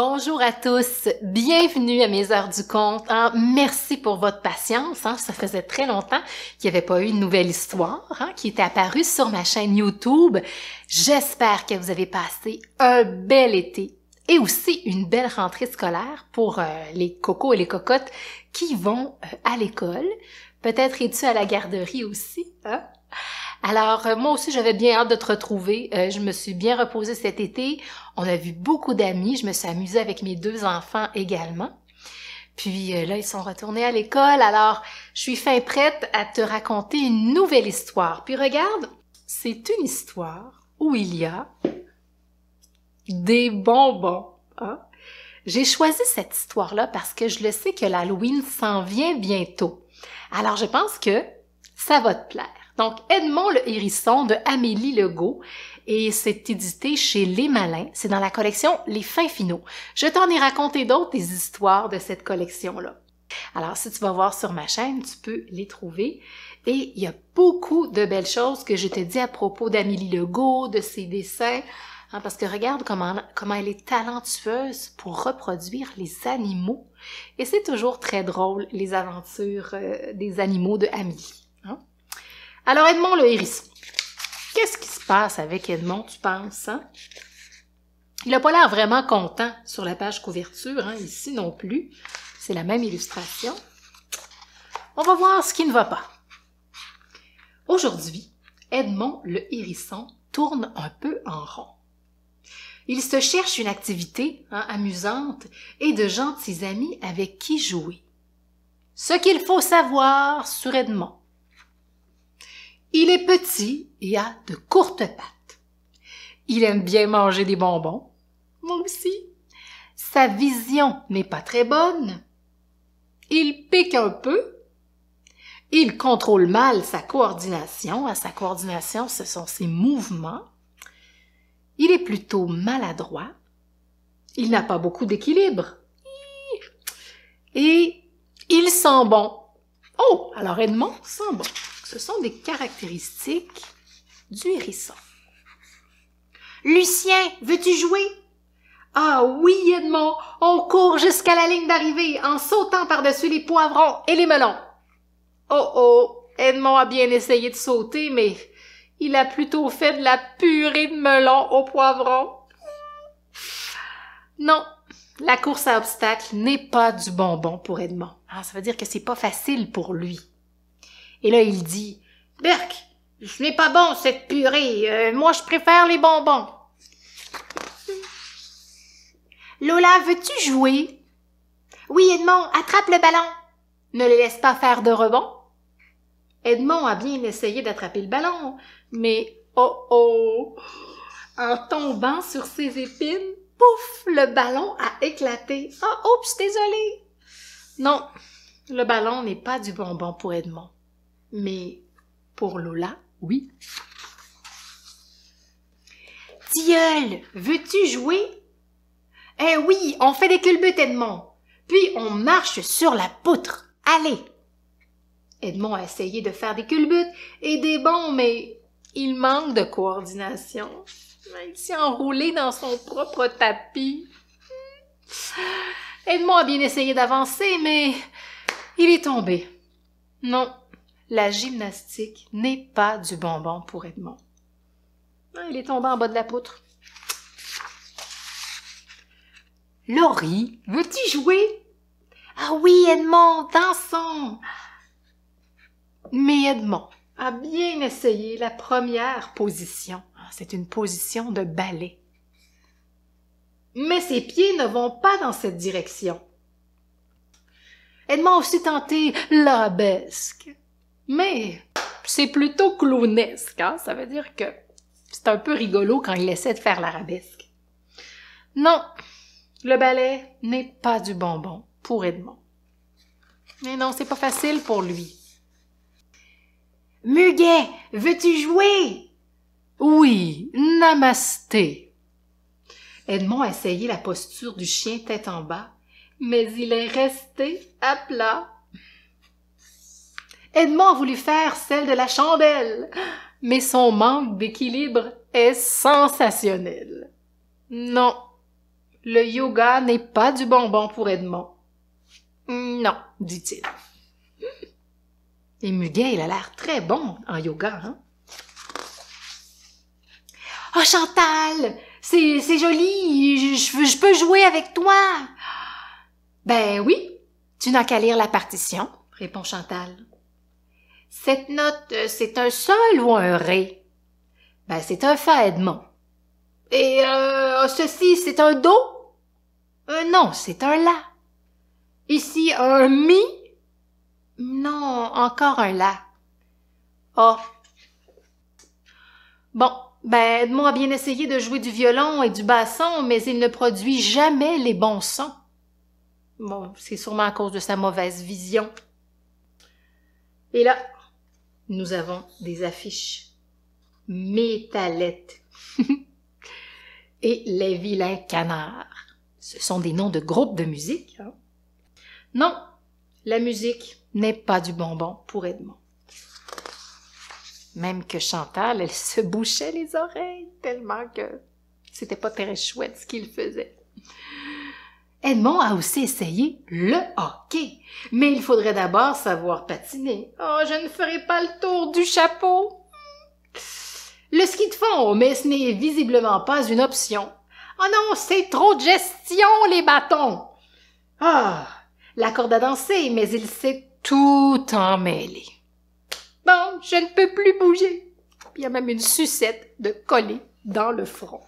Bonjour à tous, bienvenue à mes heures du compte. merci pour votre patience, hein. ça faisait très longtemps qu'il n'y avait pas eu une nouvelle histoire hein, qui était apparue sur ma chaîne YouTube. J'espère que vous avez passé un bel été et aussi une belle rentrée scolaire pour euh, les cocos et les cocottes qui vont euh, à l'école. Peut-être es-tu à la garderie aussi. Hein? Alors, euh, moi aussi, j'avais bien hâte de te retrouver. Euh, je me suis bien reposée cet été. On a vu beaucoup d'amis. Je me suis amusée avec mes deux enfants également. Puis euh, là, ils sont retournés à l'école. Alors, je suis fin prête à te raconter une nouvelle histoire. Puis regarde, c'est une histoire où il y a des bonbons. Ah. J'ai choisi cette histoire-là parce que je le sais que l'Halloween s'en vient bientôt. Alors, je pense que ça va te plaire. Donc, Edmond le Hérisson de Amélie Legault. Et c'est édité chez Les Malins. C'est dans la collection Les Fins Finaux. Je t'en ai raconté d'autres des histoires de cette collection-là. Alors, si tu vas voir sur ma chaîne, tu peux les trouver. Et il y a beaucoup de belles choses que je te dis à propos d'Amélie Legault, de ses dessins. Hein, parce que regarde comment, comment elle est talentueuse pour reproduire les animaux. Et c'est toujours très drôle, les aventures euh, des animaux de Amélie. Alors, Edmond le hérisson. Qu'est-ce qui se passe avec Edmond, tu penses? Hein? Il n'a pas l'air vraiment content sur la page couverture, hein, ici non plus. C'est la même illustration. On va voir ce qui ne va pas. Aujourd'hui, Edmond le hérisson tourne un peu en rond. Il se cherche une activité hein, amusante et de gentils amis avec qui jouer. Ce qu'il faut savoir sur Edmond, il est petit et a de courtes pattes. Il aime bien manger des bonbons. Moi aussi. Sa vision n'est pas très bonne. Il pique un peu. Il contrôle mal sa coordination. À sa coordination, ce sont ses mouvements. Il est plutôt maladroit. Il n'a pas beaucoup d'équilibre. Et il sent bon. Oh, alors Edmond sent bon. Ce sont des caractéristiques du hérisson. Lucien, veux-tu jouer? Ah oui, Edmond, on court jusqu'à la ligne d'arrivée en sautant par-dessus les poivrons et les melons. Oh oh, Edmond a bien essayé de sauter, mais il a plutôt fait de la purée de melon au poivrons. Non, la course à obstacles n'est pas du bonbon pour Edmond. Ah, ça veut dire que c'est pas facile pour lui. Et là, il dit Berk, ce n'est pas bon cette purée. Euh, moi, je préfère les bonbons. Lola, veux-tu jouer? Oui, Edmond, attrape le ballon. Ne le laisse pas faire de rebond. Edmond a bien essayé d'attraper le ballon, mais oh oh! En tombant sur ses épines, pouf! Le ballon a éclaté. Oh, oups, désolé! Non, le ballon n'est pas du bonbon pour Edmond. Mais pour Lola, oui. Tilleul, veux-tu jouer? Eh oui, on fait des culbutes, Edmond. Puis on marche sur la poutre. Allez! Edmond a essayé de faire des culbutes et des bons, mais il manque de coordination. Il s'est enroulé dans son propre tapis. Edmond a bien essayé d'avancer, mais il est tombé. Non, la gymnastique n'est pas du bonbon pour Edmond. Ah, il est tombé en bas de la poutre. Laurie, veux-tu jouer? Ah oui, Edmond, dansons! Mais Edmond a bien essayé la première position. Ah, c'est une position de ballet. Mais ses pieds ne vont pas dans cette direction. Edmond a aussi tenté l'abesque. Mais c'est plutôt clownesque, hein? ça veut dire que c'est un peu rigolo quand il essaie de faire l'arabesque. Non, le ballet n'est pas du bonbon pour Edmond. Mais non, c'est pas facile pour lui. Muguet, veux-tu jouer? Oui, namasté. Edmond a essayé la posture du chien tête en bas, mais il est resté à plat Edmond a voulu faire celle de la chandelle, mais son manque d'équilibre est sensationnel. Non, le yoga n'est pas du bonbon pour Edmond. Non, dit-il. Et Muguet, il a l'air très bon en yoga, hein? Oh, Chantal, c'est, joli, je peux jouer avec toi. Ben oui, tu n'as qu'à lire la partition, répond Chantal. Cette note, euh, c'est un sol ou un ré? Ben, c'est un fa Edmond. Et euh, ceci, c'est un do? Euh, non, c'est un la. Ici, un mi? Non, encore un la. Oh. Bon, ben Edmond a bien essayé de jouer du violon et du basson, mais il ne produit jamais les bons sons. Bon, c'est sûrement à cause de sa mauvaise vision. Et là, nous avons des affiches métallettes et les vilains canards. Ce sont des noms de groupes de musique. Ah. Non, la musique n'est pas du bonbon pour Edmond. Même que Chantal, elle se bouchait les oreilles tellement que c'était pas très chouette ce qu'il faisait. Edmond a aussi essayé le hockey, mais il faudrait d'abord savoir patiner. Oh, je ne ferai pas le tour du chapeau. Le ski de fond, mais ce n'est visiblement pas une option. Oh non, c'est trop de gestion, les bâtons. Ah, oh, la corde à danser, mais il s'est tout emmêlé. Bon, je ne peux plus bouger. Il y a même une sucette de coller dans le front.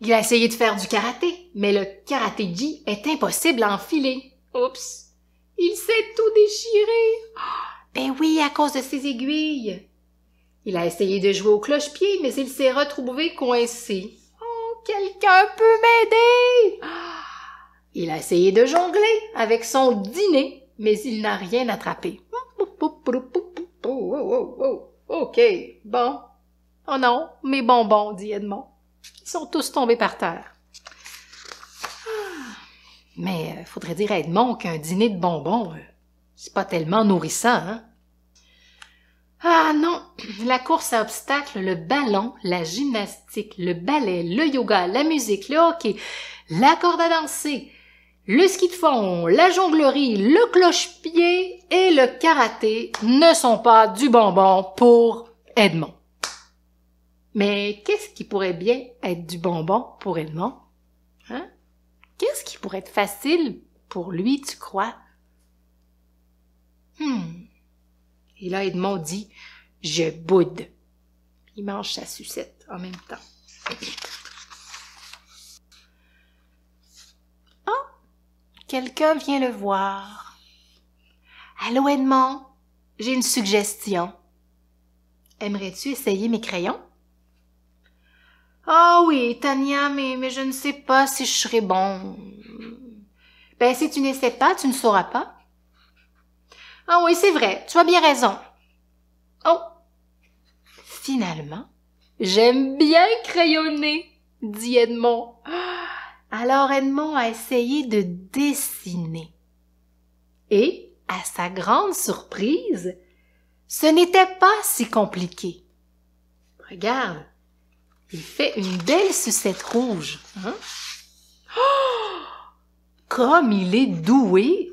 Il a essayé de faire du karaté, mais le karatéji est impossible à enfiler. Oups! Il s'est tout déchiré! Ben oui, à cause de ses aiguilles! Il a essayé de jouer au cloche-pied, mais il s'est retrouvé coincé. Oh, quelqu'un peut m'aider! Il a essayé de jongler avec son dîner, mais il n'a rien attrapé. OK, bon. Oh non, mes bonbons, dit Edmond. Ils sont tous tombés par terre. Ah, mais euh, faudrait dire à Edmond qu'un dîner de bonbons, euh, c'est pas tellement nourrissant, hein? Ah non! La course à obstacles, le ballon, la gymnastique, le ballet, le yoga, la musique, le hockey, la corde à danser, le ski de fond, la jonglerie, le cloche-pied et le karaté ne sont pas du bonbon pour Edmond. Mais qu'est-ce qui pourrait bien être du bonbon pour Edmond? Hein? Qu'est-ce qui pourrait être facile pour lui, tu crois? Hmm. Et là, Edmond dit Je boude. Il mange sa sucette en même temps. Oh! Quelqu'un vient le voir. Allô, Edmond, j'ai une suggestion. Aimerais-tu essayer mes crayons? oh oui, Tania, mais, mais je ne sais pas si je serai bon. Ben, si tu n'essaies pas, tu ne sauras pas. Ah oui, c'est vrai, tu as bien raison. Oh! Finalement, j'aime bien crayonner, dit Edmond. Alors Edmond a essayé de dessiner. Et, à sa grande surprise, ce n'était pas si compliqué. Regarde, il fait une belle sucette rouge. Hein? Oh! Comme il est doué!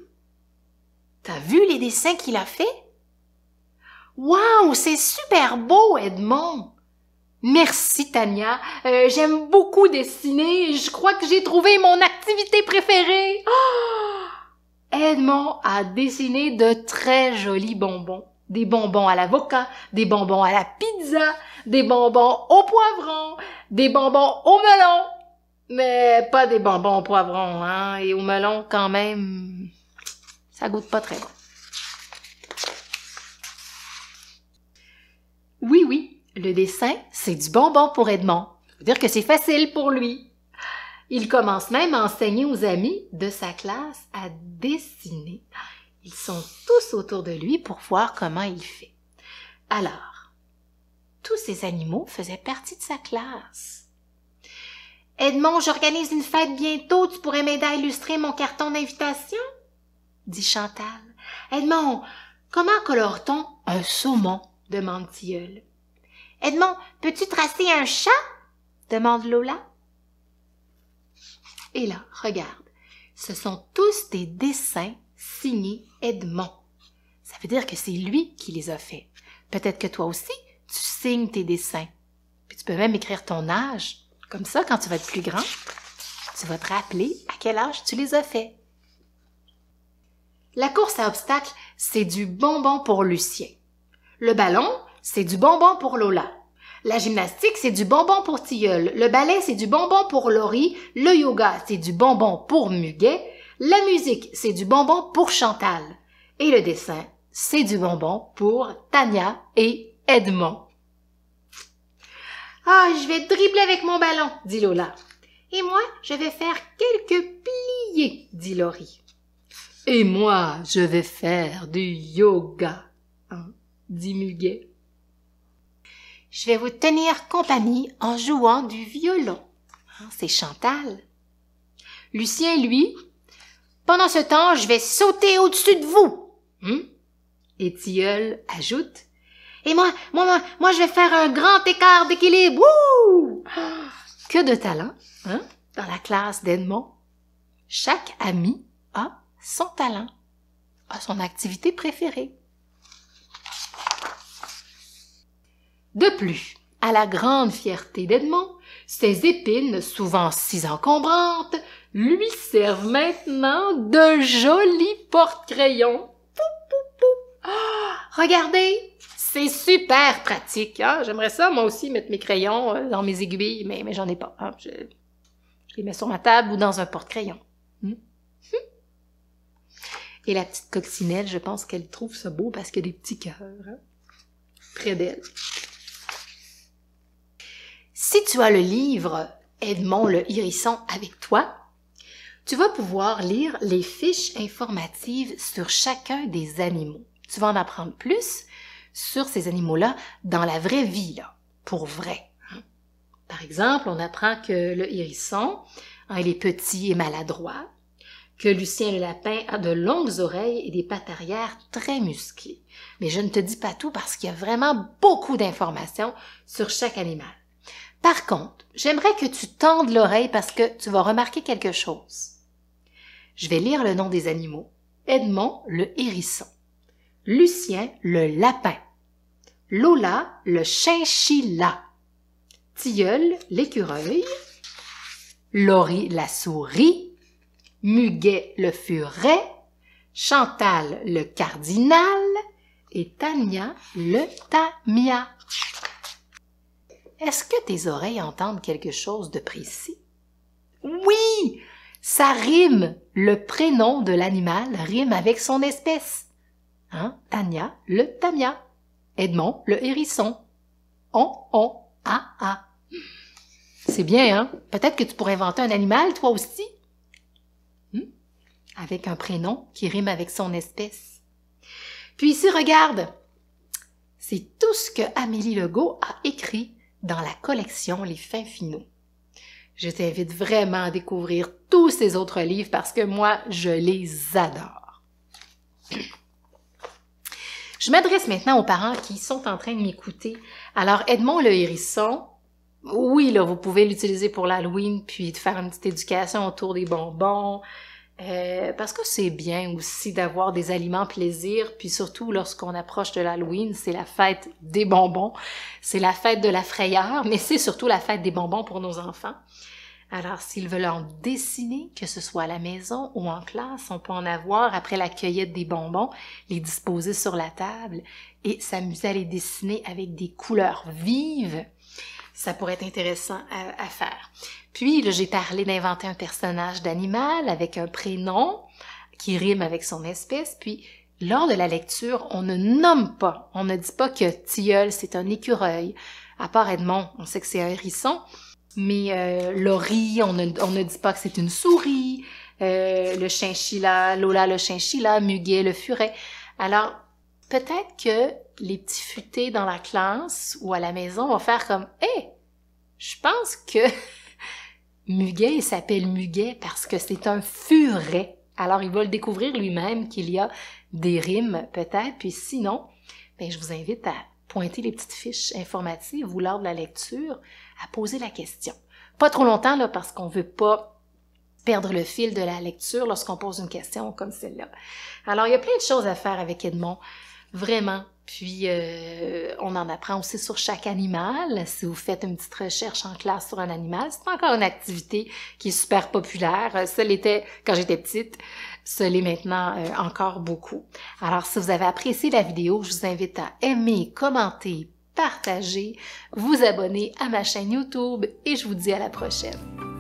T'as vu les dessins qu'il a fait? Wow! c'est super beau, Edmond! Merci, Tania. Euh, j'aime beaucoup dessiner. Je crois que j'ai trouvé mon activité préférée. Oh! Edmond a dessiné de très jolis bonbons. Des bonbons à l'avocat, des bonbons à la pizza, des bonbons au poivron, des bonbons au melon, mais pas des bonbons au poivron, hein, et au melon quand même, ça goûte pas très bon. Oui, oui, le dessin, c'est du bonbon pour Edmond. veux dire que c'est facile pour lui. Il commence même à enseigner aux amis de sa classe à dessiner. Ils sont tous autour de lui pour voir comment il fait. Alors, tous ces animaux faisaient partie de sa classe. Edmond, j'organise une fête bientôt, tu pourrais m'aider à illustrer mon carton d'invitation? dit Chantal. Edmond, comment colore-t-on un saumon? demande Tilleul. Edmond, peux-tu tracer un chat? demande Lola. Et là, regarde, ce sont tous des dessins signés Edmond. Ça veut dire que c'est lui qui les a faits. Peut-être que toi aussi, tu signes tes dessins. Puis tu peux même écrire ton âge. Comme ça, quand tu vas être plus grand, tu vas te rappeler à quel âge tu les as faits. La course à obstacles, c'est du bonbon pour Lucien. Le ballon, c'est du bonbon pour Lola. La gymnastique, c'est du bonbon pour Tilleul. Le ballet, c'est du bonbon pour Laurie. Le yoga, c'est du bonbon pour Muguet. La musique, c'est du bonbon pour Chantal. Et le dessin, c'est du bonbon pour Tania et ah, je vais dribbler avec mon ballon, dit Lola. Et moi, je vais faire quelques pliés, dit Laurie. Et moi, je vais faire du yoga, hein, dit Muguet. Je vais vous tenir compagnie en jouant du violon. Hein, c'est Chantal. Lucien, lui, pendant ce temps, je vais sauter au-dessus de vous. Hein. Et Tilleul ajoute et moi, moi, moi, moi, je vais faire un grand écart d'équilibre. Wouh! Que de talent, hein? Dans la classe d'Edmond, chaque ami a son talent, a son activité préférée. De plus, à la grande fierté d'Edmond, ses épines, souvent si encombrantes, lui servent maintenant de jolis porte-crayons. pou ah, regardez, c'est super pratique. Ah, j'aimerais ça, moi aussi, mettre mes crayons euh, dans mes aiguilles, mais, mais j'en ai pas. Ah, je, les mets sur ma table ou dans un porte-crayon. Hmm? Hmm? Et la petite coccinelle, je pense qu'elle trouve ça beau parce qu'il y a des petits cœurs près hein. d'elle. Si tu as le livre Edmond le Hérisson avec toi, tu vas pouvoir lire les fiches informatives sur chacun des animaux. Tu vas en apprendre plus sur ces animaux-là dans la vraie vie, là, pour vrai. Par exemple, on apprend que le hérisson, hein, il est petit et maladroit, que Lucien le lapin a de longues oreilles et des pattes arrière très musclées. Mais je ne te dis pas tout parce qu'il y a vraiment beaucoup d'informations sur chaque animal. Par contre, j'aimerais que tu tendes l'oreille parce que tu vas remarquer quelque chose. Je vais lire le nom des animaux. Edmond le hérisson. Lucien, le lapin. Lola, le chinchilla. Tilleul, l'écureuil. Laurie, la souris. Muguet, le furet. Chantal, le cardinal. Et Tania, le tamia. Est-ce que tes oreilles entendent quelque chose de précis? Oui! Ça rime! Le prénom de l'animal rime avec son espèce. Hein Tania, le tamia. Edmond, le hérisson. On, on, a, a. C'est bien, hein? Peut-être que tu pourrais inventer un animal, toi aussi? Hmm? Avec un prénom qui rime avec son espèce. Puis ici, regarde. C'est tout ce que Amélie Legault a écrit dans la collection Les fins finaux. Je t'invite vraiment à découvrir tous ces autres livres parce que moi, je les adore. Je m'adresse maintenant aux parents qui sont en train de m'écouter. Alors, Edmond le hérisson, oui, là, vous pouvez l'utiliser pour l'Halloween, puis de faire une petite éducation autour des bonbons, euh, parce que c'est bien aussi d'avoir des aliments plaisir, puis surtout lorsqu'on approche de l'Halloween, c'est la fête des bonbons, c'est la fête de la frayeur, mais c'est surtout la fête des bonbons pour nos enfants. Alors, s'ils veulent en dessiner, que ce soit à la maison ou en classe, on peut en avoir après la cueillette des bonbons, les disposer sur la table et s'amuser à les dessiner avec des couleurs vives. Ça pourrait être intéressant à, faire. Puis, j'ai parlé d'inventer un personnage d'animal avec un prénom qui rime avec son espèce. Puis, lors de la lecture, on ne nomme pas, on ne dit pas que tilleul, c'est un écureuil. À part Edmond, on sait que c'est un hérisson. Mais euh, Laurie, on ne, dit pas que c'est une souris. Euh, le chinchilla, Lola le chinchilla, Muguet le furet. Alors, peut-être que les petits futés dans la classe ou à la maison vont faire comme Hé, je pense que Muguet, il s'appelle Muguet parce que c'est un furet. Alors, il va le découvrir lui-même qu'il y a des rimes peut-être. Puis sinon, ben, je vous invite à pointer les petites fiches informatives ou lors de la lecture, à poser la question. Pas trop longtemps, là, parce qu'on ne veut pas perdre le fil de la lecture lorsqu'on pose une question comme celle-là. Alors, il y a plein de choses à faire avec Edmond, vraiment. Puis, euh, on en apprend aussi sur chaque animal. Si vous faites une petite recherche en classe sur un animal, c'est encore une activité qui est super populaire. Ça l'était quand j'étais petite. Ce l'est maintenant euh, encore beaucoup. Alors si vous avez apprécié la vidéo, je vous invite à aimer, commenter, partager, vous abonner à ma chaîne YouTube et je vous dis à la prochaine.